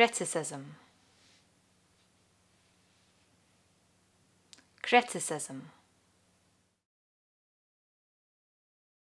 Criticism. Criticism.